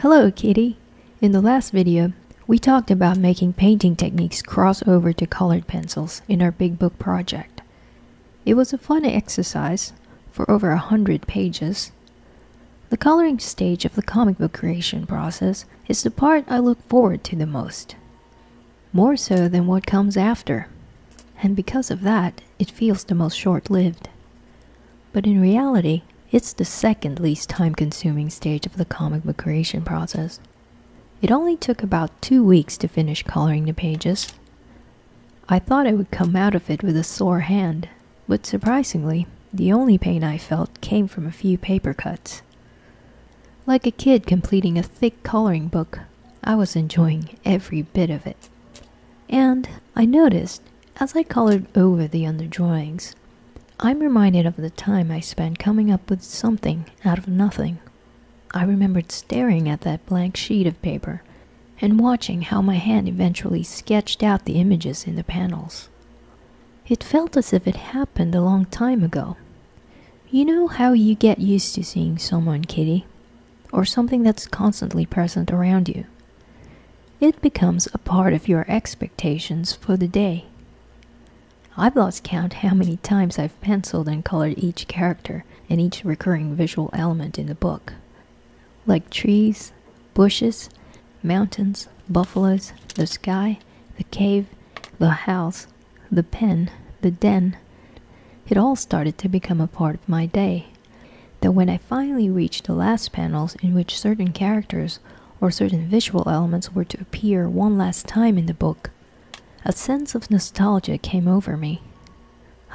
Hello, Kitty! In the last video, we talked about making painting techniques cross over to colored pencils in our big book project. It was a fun exercise for over a hundred pages. The coloring stage of the comic book creation process is the part I look forward to the most, more so than what comes after, and because of that, it feels the most short lived. But in reality, it's the second least time consuming stage of the comic book creation process. It only took about two weeks to finish coloring the pages. I thought I would come out of it with a sore hand, but surprisingly, the only pain I felt came from a few paper cuts. Like a kid completing a thick coloring book, I was enjoying every bit of it. And I noticed, as I colored over the underdrawings, I'm reminded of the time I spent coming up with something out of nothing. I remembered staring at that blank sheet of paper and watching how my hand eventually sketched out the images in the panels. It felt as if it happened a long time ago. You know how you get used to seeing someone, Kitty, or something that's constantly present around you? It becomes a part of your expectations for the day. I've lost count how many times I've penciled and colored each character and each recurring visual element in the book. Like trees, bushes, mountains, buffaloes, the sky, the cave, the house, the pen, the den. It all started to become a part of my day. That when I finally reached the last panels in which certain characters or certain visual elements were to appear one last time in the book, a sense of nostalgia came over me.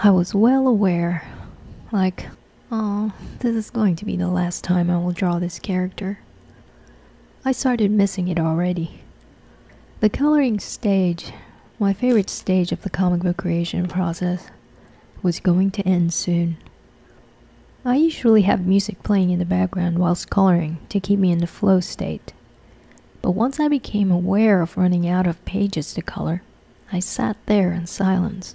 I was well aware, like, oh, this is going to be the last time I will draw this character. I started missing it already. The coloring stage, my favorite stage of the comic book creation process, was going to end soon. I usually have music playing in the background whilst coloring to keep me in the flow state. But once I became aware of running out of pages to color, I sat there in silence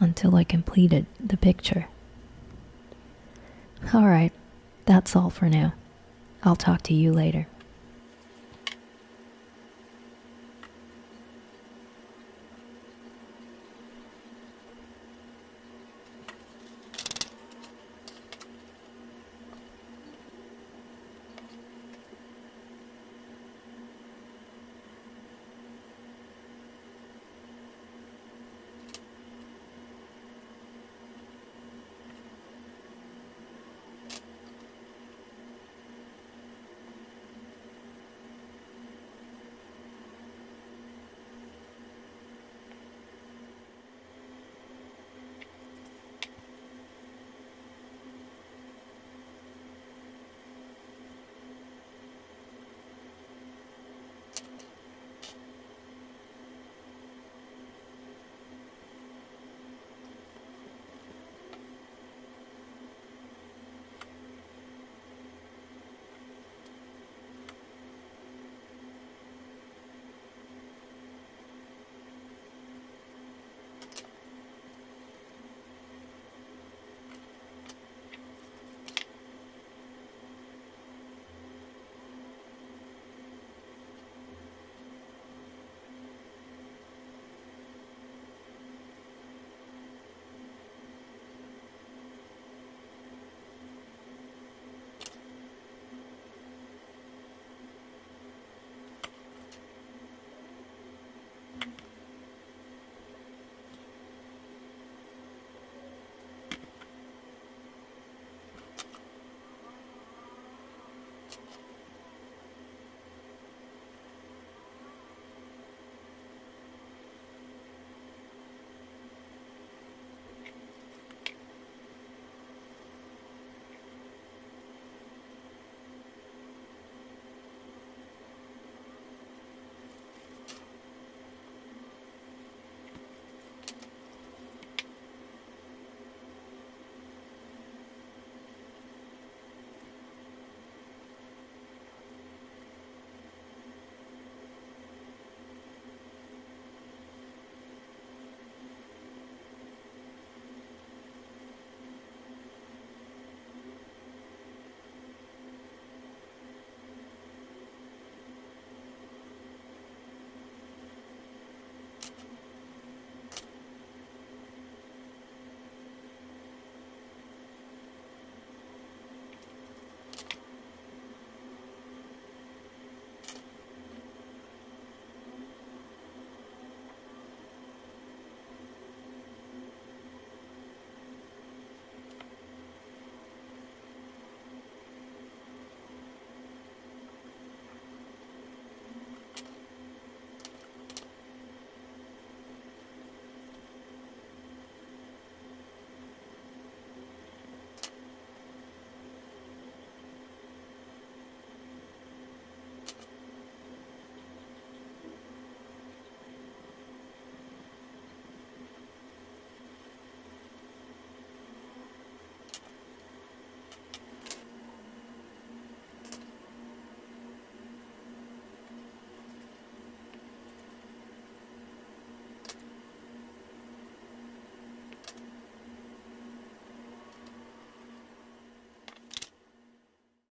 until I completed the picture. Alright, that's all for now. I'll talk to you later.